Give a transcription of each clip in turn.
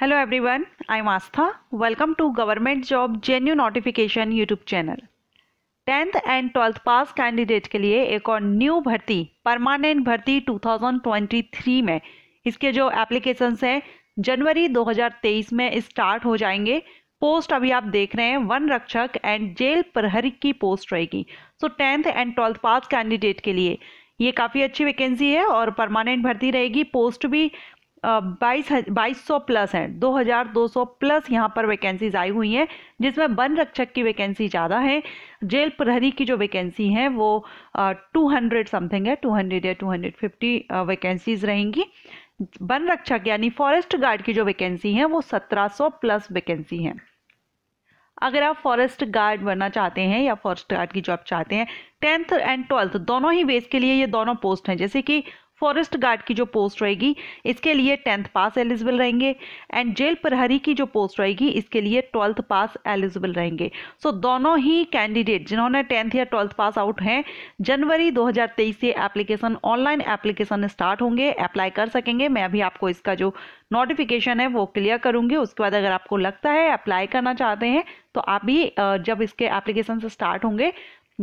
Hello everyone I am Aastha welcome to government job genuine notification YouTube channel tenth and twelfth pass candidate के लिए एक और new भर्ती permanent भर्ती 2023 में इसके जो एप्लीकेशंस हैं जनवरी 2023 में स्टार्ट हो जाएंगे पोस्ट अभी आप देख रहे हैं वन रक्षक एंड जेल प्रहरी की पोस्ट रहेगी so tenth and twelfth pass candidate के लिए ये काफ़ी अच्छी वैकेंसी है और परमानेंट भर्ती रहेगी पोस्ट भी बाईस बाईस सौ प्लस हैं 2200 प्लस यहाँ पर वैकेंसीज आई हुई हैं जिसमें वन रक्षक की वैकेंसी ज़्यादा है जेल प्रहरी की जो वैकेंसी है वो टू हंड्रेड समथिंग है टू हंड्रेड या टू हंड्रेड फिफ्टी वैकेंसीज रहेंगी वन रक्षक यानी फॉरेस्ट गार्ड की जो वैकेंसी है वो 1700 प्लस वैकेंसी हैं अगर आप फॉरेस्ट गार्ड बनना चाहते हैं या फॉरेस्ट गार्ड की जॉब चाहते हैं टेंथ एंड ट्वेल्थ दोनों ही बेस के लिए ये दोनों पोस्ट हैं जैसे कि फॉरेस्ट गार्ड की जो पोस्ट रहेगी इसके लिए टेंथ पास एलिजिबल रहेंगे एंड जेल प्रहरी की जो पोस्ट रहेगी इसके लिए ट्वेल्थ पास एलिजिबल रहेंगे सो so, दोनों ही कैंडिडेट जिन्होंने टेंथ या ट्वेल्थ पास आउट हैं जनवरी 2023 से एप्लीकेशन ऑनलाइन एप्लीकेशन स्टार्ट होंगे अप्लाई कर सकेंगे मैं अभी आपको इसका जो नोटिफिकेशन है वो क्लियर करूंगी उसके बाद अगर आपको लगता है अप्लाई करना चाहते हैं तो आप भी जब इसके एप्लीकेशन स्टार्ट होंगे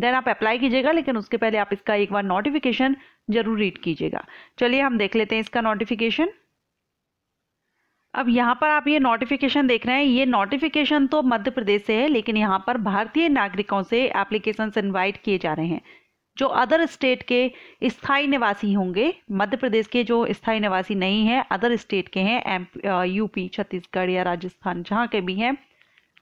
देन आप अप्लाई कीजिएगा लेकिन उसके पहले आप इसका एक बार नोटिफिकेशन ज़रूर रीड कीजिएगा चलिए हम देख लेते हैं इसका नोटिफिकेशन अब यहाँ पर आप ये नोटिफिकेशन देख रहे हैं ये नोटिफिकेशन तो मध्य प्रदेश से है लेकिन यहाँ पर भारतीय नागरिकों से एप्लीकेशन इन्वाइट किए जा रहे हैं जो अदर स्टेट के स्थाई निवासी होंगे मध्य प्रदेश के जो स्थाई निवासी नहीं हैं अदर स्टेट के हैं एम यूपी छत्तीसगढ़ या राजस्थान जहाँ के भी हैं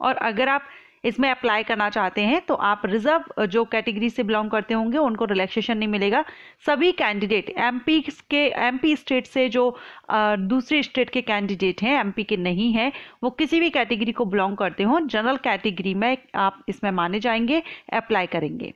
और अगर आप इसमें अप्लाई करना चाहते हैं तो आप रिजर्व जो कैटेगरी से बिलोंग करते होंगे उनको रिलैक्सेशन नहीं मिलेगा सभी कैंडिडेट एमपी के एमपी स्टेट से जो दूसरे स्टेट के कैंडिडेट हैं एमपी के नहीं हैं वो किसी भी कैटेगरी को बिलोंग करते हों जनरल कैटेगरी में आप इसमें माने जाएंगे अप्लाई करेंगे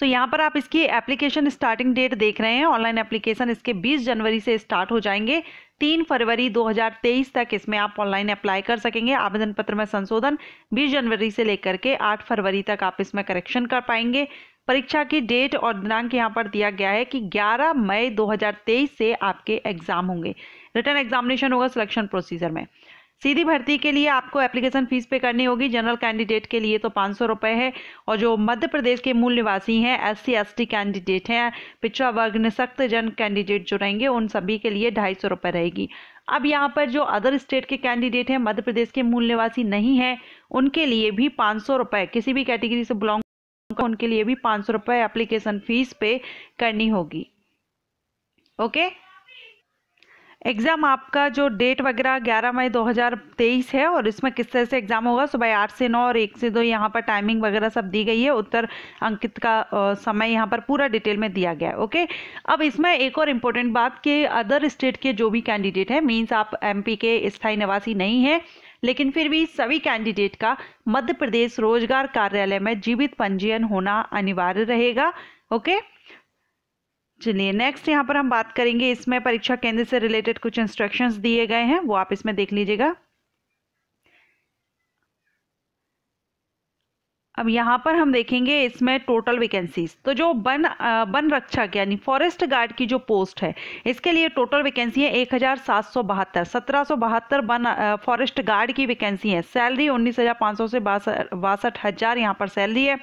सो यहाँ पर आप इसकी एप्लीकेशन स्टार्टिंग डेट देख रहे हैं ऑनलाइन एप्लीकेशन इसके 20 जनवरी से स्टार्ट हो जाएंगे 3 फरवरी 2023 तक इसमें आप ऑनलाइन अप्लाई कर सकेंगे आवेदन पत्र में संशोधन 20 जनवरी से लेकर के 8 फरवरी तक आप इसमें करेक्शन कर पाएंगे परीक्षा की डेट और दिनांक यहाँ पर दिया गया है कि 11 मई 2023 से आपके एग्जाम होंगे रिटर्न एग्जामिनेशन होगा सिलेक्शन प्रोसीजर में सीधी भर्ती के लिए आपको एप्लीकेशन फीस पे करनी होगी जनरल कैंडिडेट के लिए तो पाँच सौ रुपये है और जो मध्य प्रदेश के मूल निवासी हैं S C S T candidate हैं पिछड़ा वर्ग निशक्त जन कैंडिडेट जो रहेंगे उन सभी के लिए ढाई सौ रुपये रहेगी अब यहाँ पर जो अदर स्टेट के कैंडिडेट हैं मध्य प्रदेश के मूल निवासी नहीं हैं उनके लिए भी पाँच सौ रुपये किसी भी कैटेगरी से बिलोंग उनके लिए भी पाँच सौ रुपये एप्लीकेशन फीस पे करनी होगी ओके okay? एग्ज़ाम आपका जो डेट वगैरह 11 मई 2023 है और इसमें किस तरह से एग्ज़ाम होगा सुबह आठ से नौ और एक से दो यहाँ पर टाइमिंग वगैरह सब दी गई है उत्तर अंकित का समय यहाँ पर पूरा डिटेल में दिया गया है ओके अब इसमें एक और इम्पोर्टेंट बात कि अदर स्टेट के जो भी कैंडिडेट हैं मीन्स आप एम के स्थायी निवासी नहीं हैं लेकिन फिर भी सभी कैंडिडेट का मध्य प्रदेश रोजगार कार्यालय में जीवित पंजीयन होना अनिवार्य रहेगा ओके okay? चलिए नेक्स्ट यहाँ पर हम बात करेंगे इसमें परीक्षा केंद्र से रिलेटेड कुछ इंस्ट्रक्शंस दिए गए हैं वो आप इसमें देख लीजिएगा अब यहाँ पर हम देखेंगे इसमें टोटल वैकेंसीज तो जो वन वन रक्षक यानी फॉरेस्ट गार्ड की जो पोस्ट है इसके लिए टोटल वैकेंसी है एक हज़ार सात सौ बहत्तर सत्रह सौ बहत्तर वन फॉरेस्ट गार्ड की वैकेंसी है सैलरी उन्नीस हज़ार पाँच सौ से बासठ हज़ार यहाँ पर सैलरी है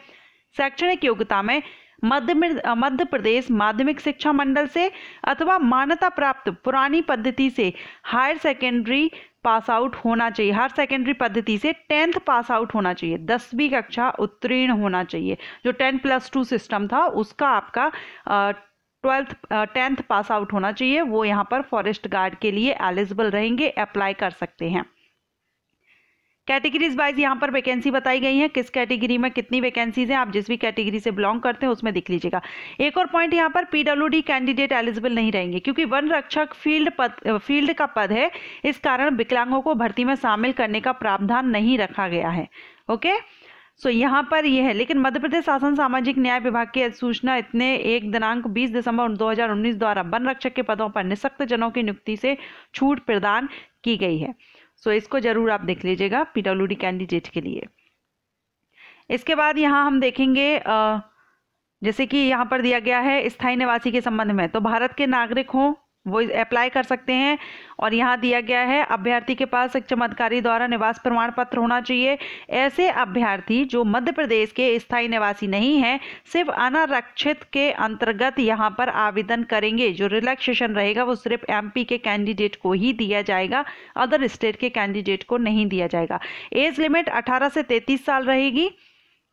शैक्षणिक योग्यता में मध्य मध्य प्रदेश माध्यमिक शिक्षा मंडल से अथवा मान्यता प्राप्त पुरानी पद्धति से हायर सेकेंडरी पास आउट होना चाहिए हायर सेकेंडरी पद्धति से टेंथ पास आउट होना चाहिए दसवीं कक्षा उत्तीर्ण होना चाहिए जो टेन प्लस टू सिस्टम था उसका आपका ट्वेल्थ टेंथ पास आउट होना चाहिए वो यहाँ पर फॉरेस्ट गार्ड के लिए एलिजिबल रहेंगे अप्लाई कर सकते हैं कैटेगरीज वाइज यहाँ पर वैकेंसी बताई गई है किस कैटेगरी में कितनी वैकेंसीज हैं आप जिस भी कैटेगरी से बिलोंग करते हैं उसमें दिख लीजिएगा एक और पॉइंट यहाँ पर पीडब्ल्यू कैंडिडेट एलिजिबल नहीं रहेंगे क्योंकि वन रक्षक फील्ड पद फील्ड का पद है इस कारण विकलांगों को भर्ती में शामिल करने का प्रावधान नहीं रखा गया है ओके सो so, यहाँ पर यह है लेकिन मध्य प्रदेश शासन सामाजिक न्याय विभाग की सूचना इतने एक दिनांक 20 दिसंबर 2019 द्वारा वन रक्षक के पदों पर निशक्त जनों की नियुक्ति से छूट प्रदान की गई है सो इसको ज़रूर आप देख लीजिएगा डी कैंडिडेट के लिए इसके बाद यहाँ हम देखेंगे जैसे कि यहाँ पर दिया गया है स्थायी निवासी के संबंध में तो भारत के नागरिक हों वो अप्लाई कर सकते हैं और यहाँ दिया गया है अभ्यर्थी के पास एक चमत्कारी द्वारा निवास प्रमाण पत्र होना चाहिए ऐसे अभ्यर्थी जो मध्य प्रदेश के स्थायी निवासी नहीं हैं सिर्फ अनारक्षित के अंतर्गत यहाँ पर आवेदन करेंगे जो रिलैक्सेशन रहेगा वो सिर्फ एमपी के कैंडिडेट को ही दिया जाएगा अदर स्टेट के कैंडिडेट को नहीं दिया जाएगा एज लिमिट अठारह से तैतीस साल रहेगी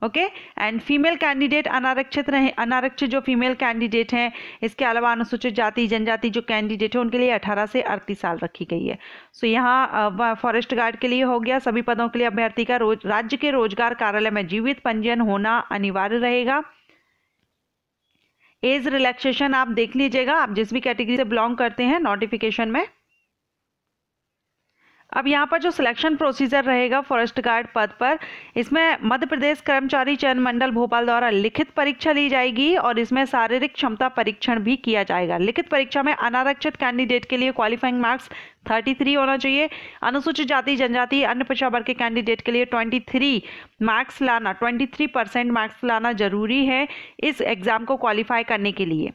ओके एंड फीमेल कैंडिडेट अनारक्षित रहे अनारक्षित जो फीमेल कैंडिडेट हैं इसके अलावा अनुसूचित जाति जनजाति जो कैंडिडेट हैं उनके लिए 18 से अड़तीस साल रखी गई है सो so, यहाँ फॉरेस्ट गार्ड के लिए हो गया सभी पदों के लिए अभ्यर्थी का रोज राज्य के रोजगार कार्यालय में जीवित पंजीयन होना अनिवार्य रहेगा एज रिलैक्सेशन आप देख लीजिएगा आप जिस भी कैटेगरी से बिलोंग करते हैं नोटिफिकेशन में अब यहाँ पर जो सिलेक्शन प्रोसीजर रहेगा फॉरेस्ट गार्ड पद पर इसमें मध्य प्रदेश कर्मचारी चयन मंडल भोपाल द्वारा लिखित परीक्षा ली जाएगी और इसमें शारीरिक क्षमता परीक्षण भी किया जाएगा लिखित परीक्षा में अनारक्षित कैंडिडेट के लिए क्वालिफाइंग मार्क्स 33 होना चाहिए अनुसूचित जाति जनजाति अन्य पिछड़ा वर्ग के कैंडिडेट के लिए 23 मार्क्स लाना 23 परसेंट मार्क्स लाना जरूरी है इस एग्ज़ाम को क्वालिफाई करने के लिए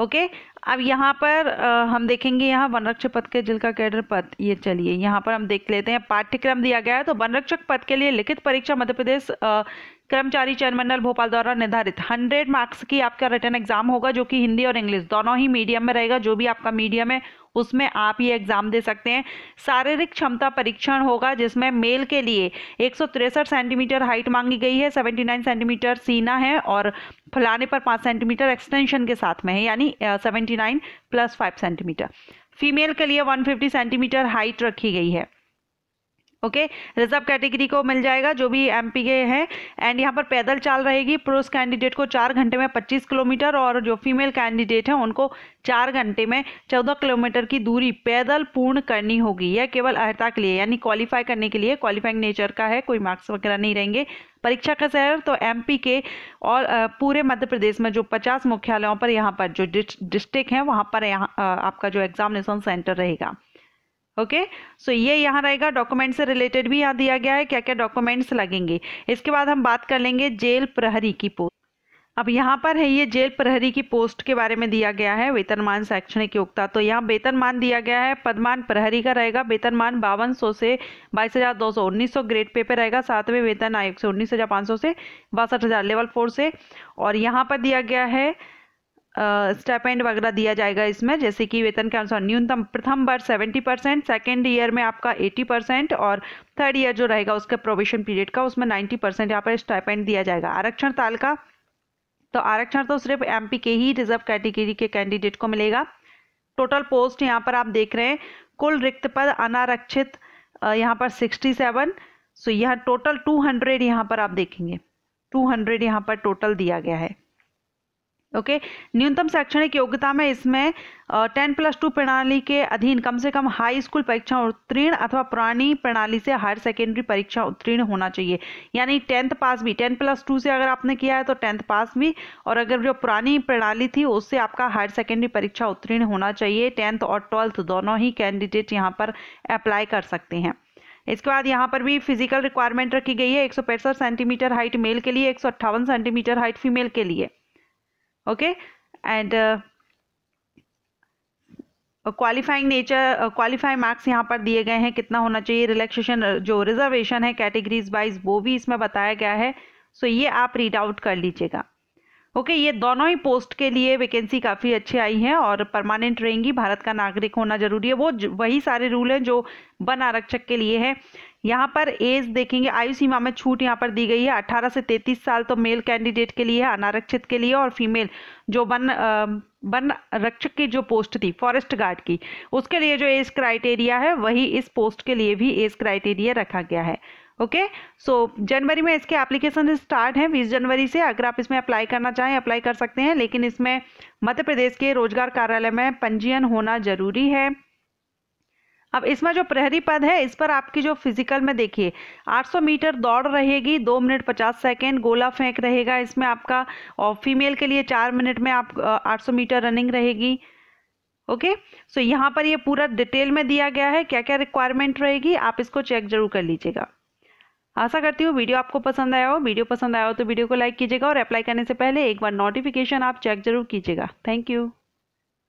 ओके अब यहाँ पर आ, हम देखेंगे यहाँ वनरक्षक पद के जिल का कैडर पद ये चलिए यहाँ पर हम देख लेते हैं पाठ्यक्रम दिया गया है तो वनरक्षक पद के लिए लिखित परीक्षा मध्य प्रदेश कर्मचारी चयन मंडल भोपाल द्वारा निर्धारित 100 मार्क्स की आपका रिटर्न एग्जाम होगा जो कि हिंदी और इंग्लिश दोनों ही मीडियम में रहेगा जो भी आपका मीडियम है उसमें आप ये एग्ज़ाम दे सकते हैं शारीरिक क्षमता परीक्षण होगा जिसमें मेल के लिए एक सेंटीमीटर हाइट मांगी गई है 79 सेंटीमीटर सीना है और फलाने पर 5 सेंटीमीटर एक्सटेंशन के साथ में है यानी 79 प्लस 5 सेंटीमीटर फीमेल के लिए 150 सेंटीमीटर हाइट रखी गई है ओके रिजर्व कैटेगरी को मिल जाएगा जो भी पी के हैं एंड यहाँ पर पैदल चाल रहेगी पुरुष कैंडिडेट को चार घंटे में पच्चीस किलोमीटर और जो फीमेल कैंडिडेट हैं उनको चार घंटे में चौदह किलोमीटर की दूरी पैदल पूर्ण करनी होगी यह केवल अर्हता के लिए यानी क्वालिफाई करने के लिए क्वालिफाइंग नेचर का है कोई मार्क्स वगैरह नहीं रहेंगे परीक्षा का शहर तो पी के और पूरे मध्य प्रदेश में जो पचास मुख्यालयों पर यहाँ पर जो डिस्ट्रिक्ट हैं वहाँ पर यहाँ आपका जो एग्जामिनेशन सेंटर रहेगा ओके सो ये यहाँ रहेगा डॉक्यूमेंट से रिलेटेड भी यहाँ दिया गया है क्या क्या डॉक्यूमेंट्स लगेंगे इसके बाद हम बात कर लेंगे जेल प्रहरी की पोस्ट अब यहाँ पर है ये जेल प्रहरी की पोस्ट के बारे में दिया गया है वेतनमान शैक्षणिक योग्यता तो यहाँ वेतनमान दिया गया है पदमान प्रहरी का रहेगा वेतनमान बावन सौ से बाईस हज़ार दो सौ उन्नीस सौ ग्रेड पे पे रहेगा सातवें वेतन आयोग से उन्नीस हज़ार पाँच सौ से बासठ हज़ार लेवल फोर से और यहाँ पर दिया गया है स्टेपेंड वगैरह दिया जाएगा इसमें जैसे कि वेतन के अनुसार न्यूनतम प्रथम बार सेवेंटी परसेंट सेकेंड ईयर में आपका एटी परसेंट और थर्ड ईयर जो रहेगा उसके प्रोविशन पीरियड का उसमें नाइन्टी परसेंट यहाँ पर स्टेपेंड दिया जाएगा आरक्षण ताल का तो आरक्षण तो सिर्फ एम के ही रिजर्व कैटेगरी के कैंडिडेट को मिलेगा टोटल पोस्ट यहाँ पर आप देख रहे हैं कुल रिक्त पद अनारक्षित यहाँ पर सिक्सटी सेवन सो यहाँ टोटल टू हंड्रेड यहाँ पर आप देखेंगे टू हंड्रेड यहाँ पर टोटल दिया गया है ओके न्यूनतम शैक्षणिक योग्यता में इसमें टेन प्लस टू प्रणाली के अधीन कम से कम हाई स्कूल परीक्षा उत्तीर्ण अथवा पुरानी प्रणाली से हायर सेकेंडरी परीक्षा उत्तीर्ण होना चाहिए यानी टेंथ पास भी टेन प्लस टू से अगर आपने किया है तो टेंथ पास भी और अगर जो पुरानी प्रणाली थी उससे आपका हायर सेकेंडरी परीक्षा उत्तीर्ण होना चाहिए टेंथ और ट्वेल्थ दोनों ही कैंडिडेट यहाँ पर अप्लाई कर सकते हैं इसके बाद यहाँ पर भी फिजिकल रिक्वायरमेंट रखी गई है एक सेंटीमीटर हाइट मेल के लिए एक सेंटीमीटर हाइट फीमेल के लिए okay and uh, qualifying nature qualifying marks यहाँ पर दिए गए हैं कितना होना चाहिए रिलैक्सेशन uh, जो रिजर्वेशन है कैटेगरीज वाइज वो भी इसमें बताया गया है सो so ये आप रीड आउट कर लीजिएगा ओके ये दोनों ही पोस्ट के लिए वैकेंसी काफ़ी अच्छी आई हैं और परमानेंट रहेंगी भारत का नागरिक होना जरूरी है वो वही सारे रूल हैं जो वन आरक्षक के लिए है यहाँ पर एज देखेंगे आयु सीमा में छूट यहाँ पर दी गई है 18 से 33 साल तो मेल कैंडिडेट के लिए है अनारक्षित के लिए और फीमेल जो वन वन रक्षक की जो पोस्ट थी फॉरेस्ट गार्ड की उसके लिए जो एज क्राइटेरिया है वही इस पोस्ट के लिए भी एज क्राइटेरिया रखा गया है ओके सो जनवरी में इसके एप्लीकेशन स्टार्ट हैं बीस जनवरी से अगर आप इसमें अप्लाई करना चाहें अप्लाई कर सकते हैं लेकिन इसमें मध्य प्रदेश के रोजगार कार्यालय में पंजीयन होना जरूरी है अब इसमें जो प्रहरी पद है इस पर आपकी जो फिजिकल में देखिए 800 मीटर दौड़ रहेगी दो मिनट 50 सेकेंड गोला फेंक रहेगा इसमें आपका और फीमेल के लिए चार मिनट में आप 800 मीटर रनिंग रहेगी ओके सो यहाँ पर ये पूरा डिटेल में दिया गया है क्या क्या रिक्वायरमेंट रहेगी आप इसको चेक जरूर कर लीजिएगा आशा करती हूँ वीडियो आपको पसंद आया हो वीडियो पसंद आया हो तो वीडियो को लाइक कीजिएगा और अप्लाई करने से पहले एक बार नोटिफिकेशन आप चेक जरूर कीजिएगा थैंक यू